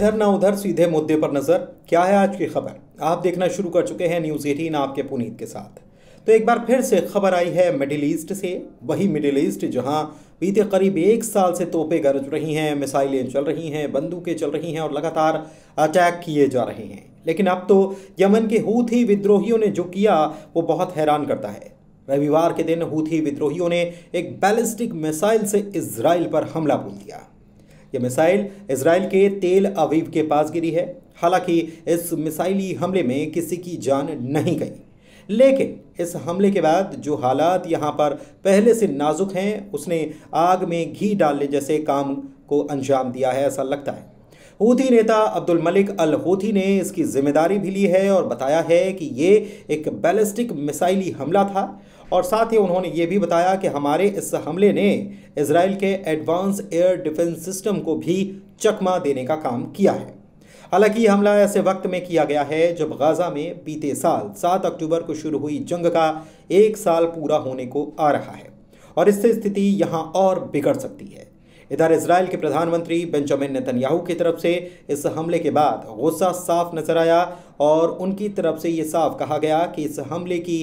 इधर ना उधर सीधे मुद्दे पर नज़र क्या है आज की खबर आप देखना शुरू कर चुके हैं न्यूज़ एटीन आपके पुनीत के साथ तो एक बार फिर से खबर आई है मिडिल ईस्ट से वही मिडिल ईस्ट जहां बीते करीब एक साल से तोपे गरज रही हैं मिसाइलें चल रही हैं बंदूकें चल रही हैं और लगातार अटैक किए जा रहे हैं लेकिन अब तो यमन के हूथी विद्रोहियों ने जो किया वो बहुत हैरान करता है रविवार के दिन हूथी विद्रोहियों ने एक बैलिस्टिक मिसाइल से इसराइल पर हमला बोल दिया ये मिसाइल इसराइल के तेल अवीव के पास गिरी है हालांकि इस मिसाइली हमले में किसी की जान नहीं गई लेकिन इस हमले के बाद जो हालात यहाँ पर पहले से नाजुक हैं उसने आग में घी डालने जैसे काम को अंजाम दिया है ऐसा लगता है हूथी नेता अब्दुल मलिक अल हूथी ने इसकी जिम्मेदारी भी ली है और बताया है कि ये एक बैलिस्टिक मिसाइली हमला था और साथ ही उन्होंने ये भी बताया कि हमारे इस हमले ने इसराइल के एडवांस एयर डिफेंस सिस्टम को भी चकमा देने का काम किया है हालांकि हमला ऐसे वक्त में किया गया है जब गाज़ा में बीते साल सात अक्टूबर को शुरू हुई जंग का एक साल पूरा होने को आ रहा है और इससे स्थिति यहाँ और बिगड़ सकती है इधर इसराइल के प्रधानमंत्री बेंजामिन नेतन्याहू की तरफ से इस हमले के बाद गुस्सा साफ नजर आया और उनकी तरफ से ये साफ कहा गया कि इस हमले की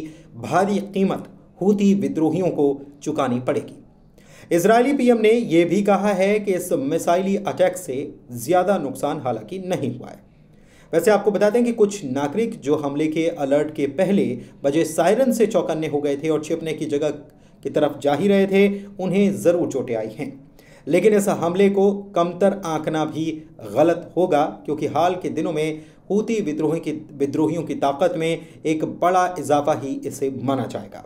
भारी कीमत हूती विद्रोहियों को चुकानी पड़ेगी इसराइली पीएम ने यह भी कहा है कि इस मिसाइली अटैक से ज़्यादा नुकसान हालांकि नहीं हुआ है वैसे आपको बता दें कि कुछ नागरिक जो हमले के अलर्ट के पहले बजे सायरन से चौकन्ने हो गए थे और छिपने की जगह की तरफ जा ही रहे थे उन्हें ज़रूर चोटें आई हैं लेकिन इस हमले को कमतर आंकना भी गलत होगा क्योंकि हाल के दिनों में हूती विद्रोही की विद्रोहियों की ताकत में एक बड़ा इजाफा ही इसे माना जाएगा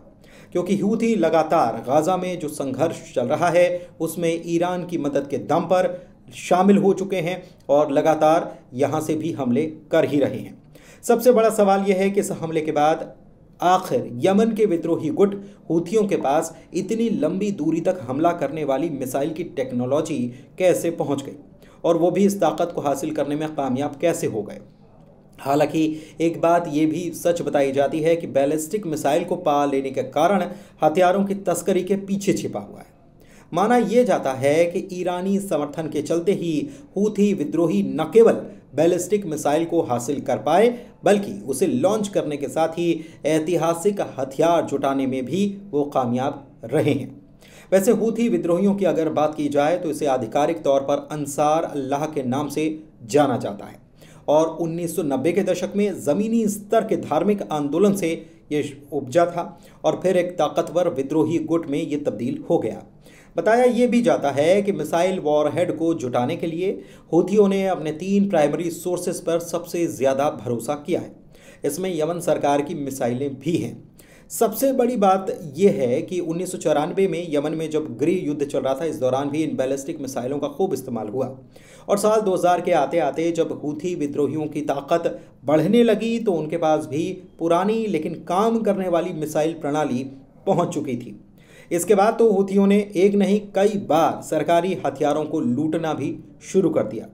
क्योंकि हूती लगातार गाज़ा में जो संघर्ष चल रहा है उसमें ईरान की मदद के दम पर शामिल हो चुके हैं और लगातार यहाँ से भी हमले कर ही रहे हैं सबसे बड़ा सवाल यह है कि इस हमले के बाद आखिर यमन के विद्रोही गुट हूथियों के पास इतनी लंबी दूरी तक हमला करने वाली मिसाइल की टेक्नोलॉजी कैसे पहुंच गई और वो भी इस ताकत को हासिल करने में कामयाब कैसे हो गए हालांकि एक बात ये भी सच बताई जाती है कि बैलिस्टिक मिसाइल को पा लेने के कारण हथियारों की तस्करी के पीछे छिपा हुआ है माना यह जाता है कि ईरानी समर्थन के चलते ही हूथी विद्रोही न केवल बैलिस्टिक मिसाइल को हासिल कर पाए बल्कि उसे लॉन्च करने के साथ ही ऐतिहासिक हथियार जुटाने में भी वो कामयाब रहे हैं वैसे हूथी विद्रोहियों की अगर बात की जाए तो इसे आधिकारिक तौर पर अंसार अल्लाह के नाम से जाना जाता है और 1990 के दशक में ज़मीनी स्तर के धार्मिक आंदोलन से ये उपजा था और फिर एक ताकतवर विद्रोही गुट में ये तब्दील हो गया बताया ये भी जाता है कि मिसाइल वॉरहेड को जुटाने के लिए हूथियों ने अपने तीन प्राइमरी सोर्सेज पर सबसे ज़्यादा भरोसा किया है इसमें यमन सरकार की मिसाइलें भी हैं सबसे बड़ी बात यह है कि उन्नीस में यमन में जब गृह युद्ध चल रहा था इस दौरान भी इन बैलिस्टिक मिसाइलों का खूब इस्तेमाल हुआ और साल 2000 के आते आते जब हूथी विद्रोहियों की ताकत बढ़ने लगी तो उनके पास भी पुरानी लेकिन काम करने वाली मिसाइल प्रणाली पहुंच चुकी थी इसके बाद तो हूथियों ने एक नहीं कई बार सरकारी हथियारों को लूटना भी शुरू कर दिया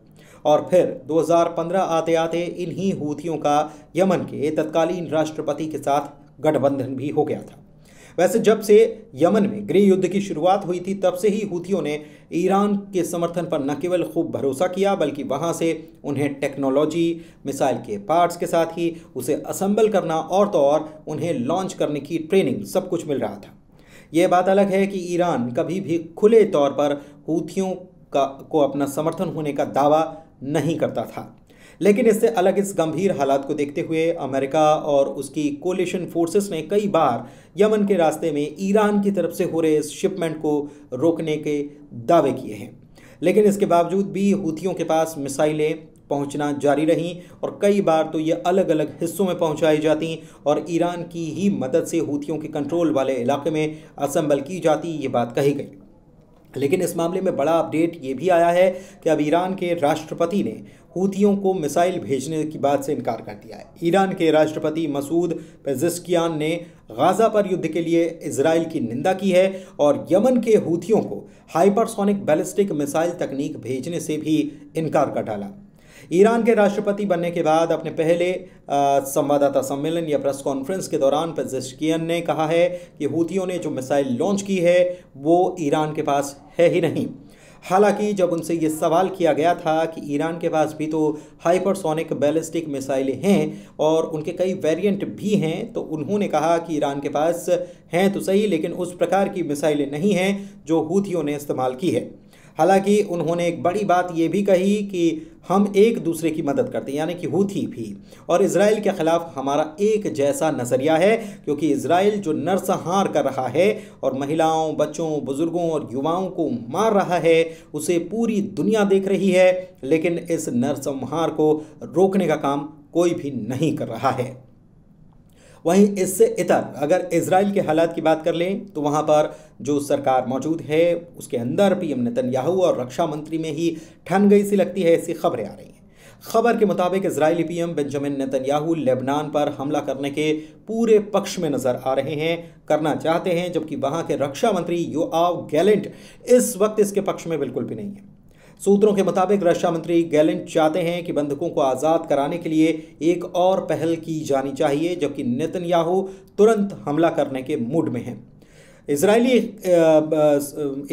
और फिर 2015 आते आते इन्हीं हूथियों का यमन के तत्कालीन राष्ट्रपति के साथ गठबंधन भी हो गया था वैसे जब से यमन में गृह युद्ध की शुरुआत हुई थी तब से ही हूथियों ने ईरान के समर्थन पर न केवल खूब भरोसा किया बल्कि वहाँ से उन्हें टेक्नोलॉजी मिसाइल के पार्ट्स के साथ ही उसे असम्बल करना और तो और उन्हें लॉन्च करने की ट्रेनिंग सब कुछ मिल रहा था ये बात अलग है कि ईरान कभी भी खुले तौर पर हूथियों का को अपना समर्थन होने का दावा नहीं करता था लेकिन इससे अलग इस गंभीर हालात को देखते हुए अमेरिका और उसकी कोलिशन फोर्सेस ने कई बार यमन के रास्ते में ईरान की तरफ से हो रहे इस शिपमेंट को रोकने के दावे किए हैं लेकिन इसके बावजूद भी हूथियों के पास मिसाइलें पहुंचना जारी रहीं और कई बार तो ये अलग अलग हिस्सों में पहुंचाई जाती और ईरान की ही मदद से हूतियों के कंट्रोल वाले इलाके में असम्बल की जाती ये बात कही गई लेकिन इस मामले में बड़ा अपडेट ये भी आया है कि अब ईरान के राष्ट्रपति ने हूतियों को मिसाइल भेजने की बात से इनकार कर दिया है ईरान के राष्ट्रपति मसूद पेजिस्कियान ने गाज़ा पर युद्ध के लिए इसराइल की निंदा की है और यमन के हूतियों को हाइपरसोनिक बैलिस्टिक मिसाइल तकनीक भेजने से भी इनकार कर डाला ईरान के राष्ट्रपति बनने के बाद अपने पहले संवाददाता सम्मेलन या प्रेस कॉन्फ्रेंस के दौरान पेजिशकियन ने कहा है कि हूतियों ने जो मिसाइल लॉन्च की है वो ईरान के पास है ही नहीं हालांकि जब उनसे ये सवाल किया गया था कि ईरान के पास भी तो हाइपरसोनिक बैलिस्टिक मिसाइलें हैं और उनके कई वेरिएंट भी हैं तो उन्होंने कहा कि ईरान के पास हैं तो सही लेकिन उस प्रकार की मिसाइलें नहीं हैं जो हूथियों ने इस्तेमाल की है हालांकि उन्होंने एक बड़ी बात ये भी कही कि हम एक दूसरे की मदद करते हैं यानी कि हूथी भी और इसराइल के ख़िलाफ़ हमारा एक जैसा नज़रिया है क्योंकि इसराइल जो नरसंहार कर रहा है और महिलाओं बच्चों बुज़ुर्गों और युवाओं को मार रहा है उसे पूरी दुनिया देख रही है लेकिन इस नरसंहार को रोकने का काम कोई भी नहीं कर रहा है वहीं इससे इतर अगर इसराइल के हालात की बात कर लें तो वहाँ पर जो सरकार मौजूद है उसके अंदर पीएम नितनयाहू और रक्षा मंत्री में ही ठन गई सी लगती है ऐसी खबरें आ रही हैं खबर के मुताबिक इसराइली पीएम बेंजामिन नेतन्याहू लेबनान पर हमला करने के पूरे पक्ष में नजर आ रहे हैं करना चाहते हैं जबकि वहां के रक्षा मंत्री योआव गैलेंट इस वक्त इसके पक्ष में बिल्कुल भी नहीं है सूत्रों के मुताबिक रक्षा मंत्री गैलेंट चाहते हैं कि बंधकों को आज़ाद कराने के लिए एक और पहल की जानी चाहिए जबकि नितनयाहू तुरंत हमला करने के मूड में हैं इसराइली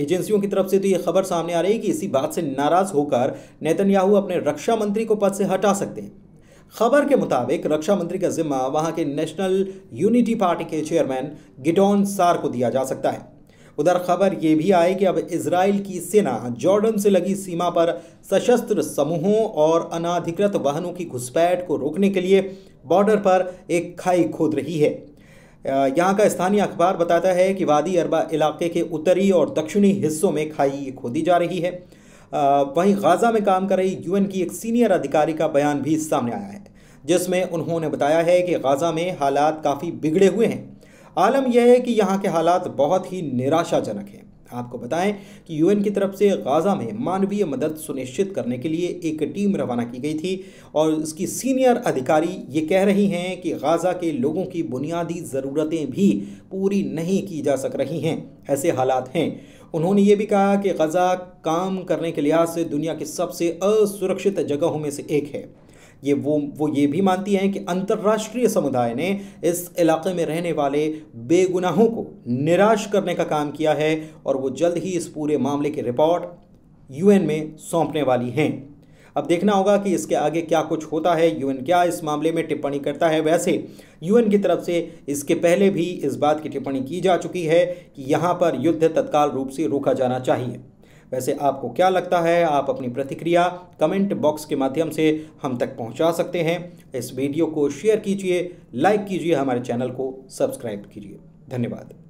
एजेंसियों की तरफ से तो ये खबर सामने आ रही है कि इसी बात से नाराज़ होकर नेतन्याहू अपने रक्षा मंत्री को पद से हटा सकते हैं खबर के मुताबिक रक्षा मंत्री का जिम्मा वहां के नेशनल यूनिटी पार्टी के चेयरमैन गिडोन सार को दिया जा सकता है उधर खबर ये भी आई कि अब इसराइल की सेना जॉर्डन से लगी सीमा पर सशस्त्र समूहों और अनाधिकृत वाहनों की घुसपैठ को रोकने के लिए बॉर्डर पर एक खाई खोद रही है यहाँ का स्थानीय अखबार बताता है कि वादी अरबा इलाके के उत्तरी और दक्षिणी हिस्सों में खाई खोदी जा रही है वहीं गाज़ा में काम कर रही यूएन की एक सीनियर अधिकारी का बयान भी सामने आया है जिसमें उन्होंने बताया है कि गाज़ा में हालात काफ़ी बिगड़े हुए हैं आलम यह है कि यहाँ के हालात बहुत ही निराशाजनक हैं आपको बताएं कि यूएन की तरफ से गाज़ा में मानवीय मदद सुनिश्चित करने के लिए एक टीम रवाना की गई थी और इसकी सीनियर अधिकारी ये कह रही हैं कि गाज़ा के लोगों की बुनियादी ज़रूरतें भी पूरी नहीं की जा सक रही हैं ऐसे हालात हैं उन्होंने ये भी कहा कि गज़ा काम करने के लिहाज से दुनिया की सबसे असुरक्षित जगहों में से एक है ये वो वो ये भी मानती हैं कि अंतर्राष्ट्रीय समुदाय ने इस इलाके में रहने वाले बेगुनाहों को निराश करने का काम किया है और वो जल्द ही इस पूरे मामले की रिपोर्ट यूएन में सौंपने वाली हैं अब देखना होगा कि इसके आगे क्या कुछ होता है यूएन क्या इस मामले में टिप्पणी करता है वैसे यूएन की तरफ से इसके पहले भी इस बात की टिप्पणी की जा चुकी है कि यहाँ पर युद्ध तत्काल रूप से रोका जाना चाहिए वैसे आपको क्या लगता है आप अपनी प्रतिक्रिया कमेंट बॉक्स के माध्यम से हम तक पहुंचा सकते हैं इस वीडियो को शेयर कीजिए लाइक कीजिए हमारे चैनल को सब्सक्राइब कीजिए धन्यवाद